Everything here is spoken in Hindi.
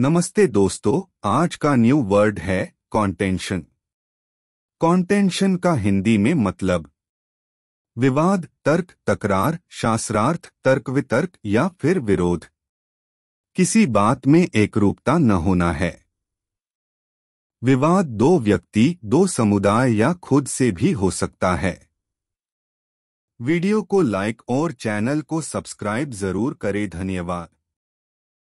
नमस्ते दोस्तों आज का न्यू वर्ड है कॉन्टेंशन कॉन्टेंशन का हिंदी में मतलब विवाद तर्क तकरार शास्त्रार्थ तर्क वितर्क या फिर विरोध किसी बात में एकरूपता न होना है विवाद दो व्यक्ति दो समुदाय या खुद से भी हो सकता है वीडियो को लाइक और चैनल को सब्सक्राइब जरूर करें धन्यवाद